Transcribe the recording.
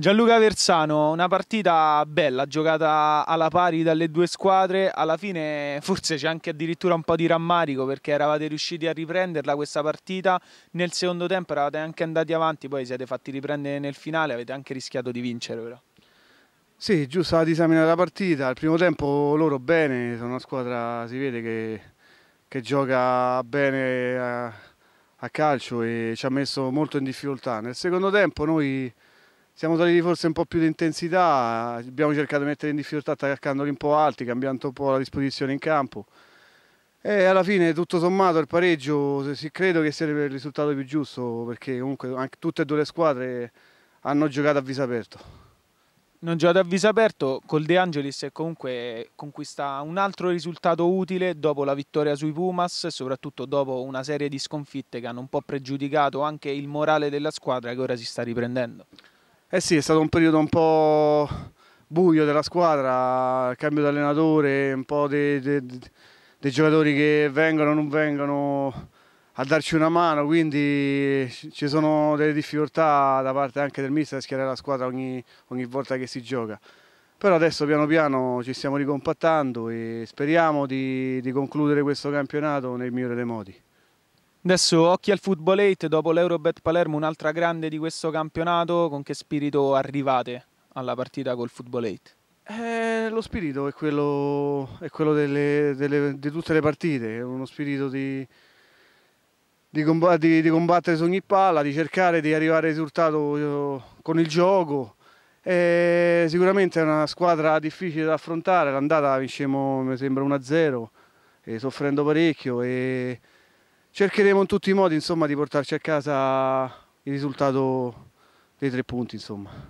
Gianluca Versano, una partita bella, giocata alla pari dalle due squadre, alla fine forse c'è anche addirittura un po' di rammarico perché eravate riusciti a riprenderla questa partita, nel secondo tempo eravate anche andati avanti, poi siete fatti riprendere nel finale, avete anche rischiato di vincere però. Sì, giusto la disamina della partita, al primo tempo loro bene, sono una squadra, si vede che, che gioca bene a, a calcio e ci ha messo molto in difficoltà, nel secondo tempo noi siamo saliti forse un po' più di intensità, abbiamo cercato di mettere in difficoltà attaccandoli un po' alti, cambiando un po' la disposizione in campo. E alla fine tutto sommato il pareggio credo che sarebbe il risultato più giusto perché comunque anche tutte e due le squadre hanno giocato a viso aperto. Non giocato a viso aperto, col De Angelis comunque conquista un altro risultato utile dopo la vittoria sui Pumas soprattutto dopo una serie di sconfitte che hanno un po' pregiudicato anche il morale della squadra che ora si sta riprendendo. Eh sì, è stato un periodo un po' buio della squadra, il cambio di allenatore, un po' dei, dei, dei giocatori che vengono o non vengono a darci una mano, quindi ci sono delle difficoltà da parte anche del mister a schierare la squadra ogni, ogni volta che si gioca. Però adesso piano piano ci stiamo ricompattando e speriamo di, di concludere questo campionato nel migliore dei modi. Adesso occhi al Football 8, dopo l'Eurobet Palermo, un'altra grande di questo campionato, con che spirito arrivate alla partita col Football 8? Eh, lo spirito è quello, è quello delle, delle, di tutte le partite, è uno spirito di, di, di, di, combattere su ogni palla, di cercare di arrivare al risultato eh, con il gioco. E eh, sicuramente è una squadra difficile da affrontare, l'andata vincemmo mi sembra 1-0, soffrendo parecchio. E cercheremo in tutti i modi insomma, di portarci a casa il risultato dei tre punti. Insomma.